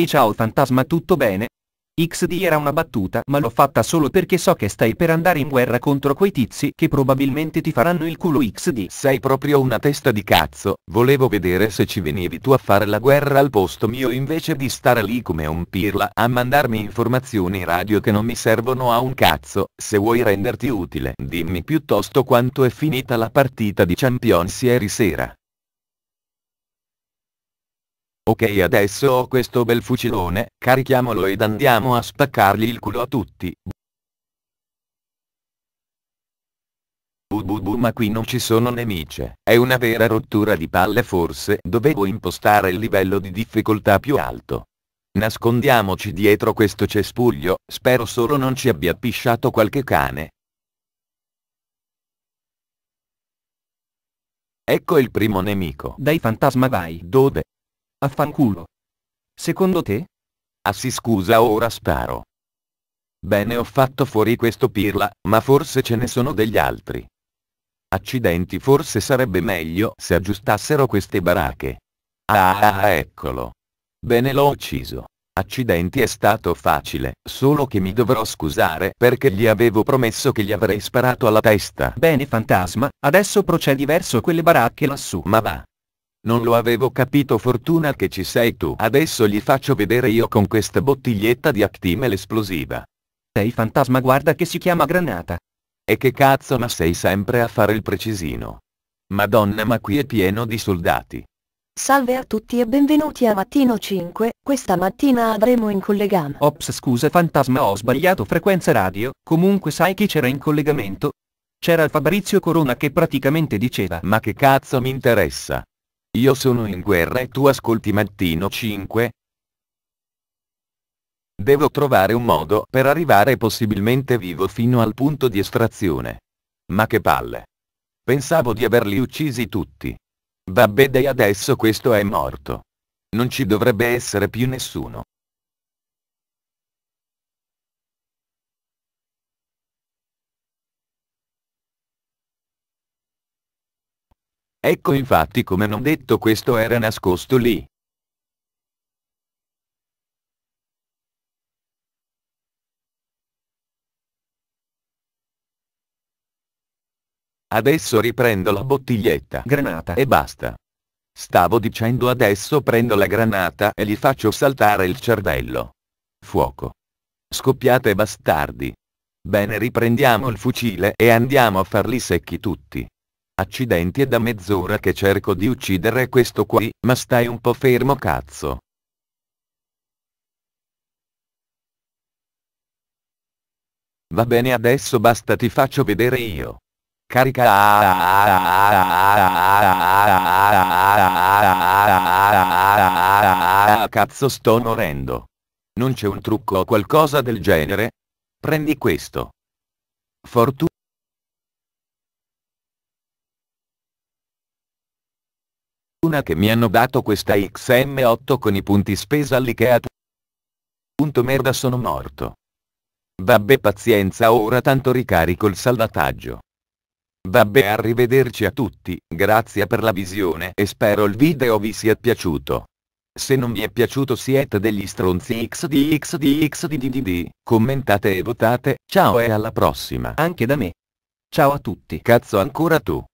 E ciao fantasma tutto bene? XD era una battuta ma l'ho fatta solo perché so che stai per andare in guerra contro quei tizi che probabilmente ti faranno il culo XD. Sei proprio una testa di cazzo, volevo vedere se ci venivi tu a fare la guerra al posto mio invece di stare lì come un pirla a mandarmi informazioni radio che non mi servono a un cazzo, se vuoi renderti utile dimmi piuttosto quanto è finita la partita di Champions ieri sera. Ok adesso ho questo bel fucilone, carichiamolo ed andiamo a spaccargli il culo a tutti. Bu bu bu ma qui non ci sono nemici, è una vera rottura di palle forse dovevo impostare il livello di difficoltà più alto. Nascondiamoci dietro questo cespuglio, spero solo non ci abbia pisciato qualche cane. Ecco il primo nemico. Dai fantasma vai. Dove? Affanculo. Secondo te? Ah si scusa ora sparo. Bene ho fatto fuori questo pirla, ma forse ce ne sono degli altri. Accidenti forse sarebbe meglio se aggiustassero queste baracche. Ah, ah, ah eccolo. Bene l'ho ucciso. Accidenti è stato facile, solo che mi dovrò scusare perché gli avevo promesso che gli avrei sparato alla testa. Bene fantasma, adesso procedi verso quelle baracche lassù. Ma va. Non lo avevo capito fortuna che ci sei tu. Adesso gli faccio vedere io con questa bottiglietta di Actimel esplosiva. Sei fantasma guarda che si chiama granata. E che cazzo ma sei sempre a fare il precisino. Madonna ma qui è pieno di soldati. Salve a tutti e benvenuti a Mattino 5, questa mattina avremo in collegamento. Ops scusa fantasma ho sbagliato frequenza radio, comunque sai chi c'era in collegamento? C'era Fabrizio Corona che praticamente diceva Ma che cazzo mi interessa? Io sono in guerra e tu ascolti mattino 5? Devo trovare un modo per arrivare possibilmente vivo fino al punto di estrazione. Ma che palle. Pensavo di averli uccisi tutti. Vabbè dai adesso questo è morto. Non ci dovrebbe essere più nessuno. Ecco infatti come non detto questo era nascosto lì. Adesso riprendo la bottiglietta. Granata. E basta. Stavo dicendo adesso prendo la granata e gli faccio saltare il cervello. Fuoco. Scoppiate bastardi. Bene riprendiamo il fucile e andiamo a farli secchi tutti. Accidenti è da mezz'ora che cerco di uccidere questo qui, ma stai un po' fermo cazzo. Va bene adesso basta ti faccio vedere io. Carica Cazzo sto morendo. Non c'è un trucco o qualcosa del genere? Prendi questo. Fortuna fortuna che mi hanno dato questa XM8 con i punti spesa all'Ikea. Punto merda sono morto. Vabbè pazienza ora tanto ricarico il salvataggio. Vabbè arrivederci a tutti, grazie per la visione e spero il video vi sia piaciuto. Se non vi è piaciuto siete degli stronzi xdxdxddd, commentate e votate, ciao e alla prossima. Anche da me. Ciao a tutti. Cazzo ancora tu.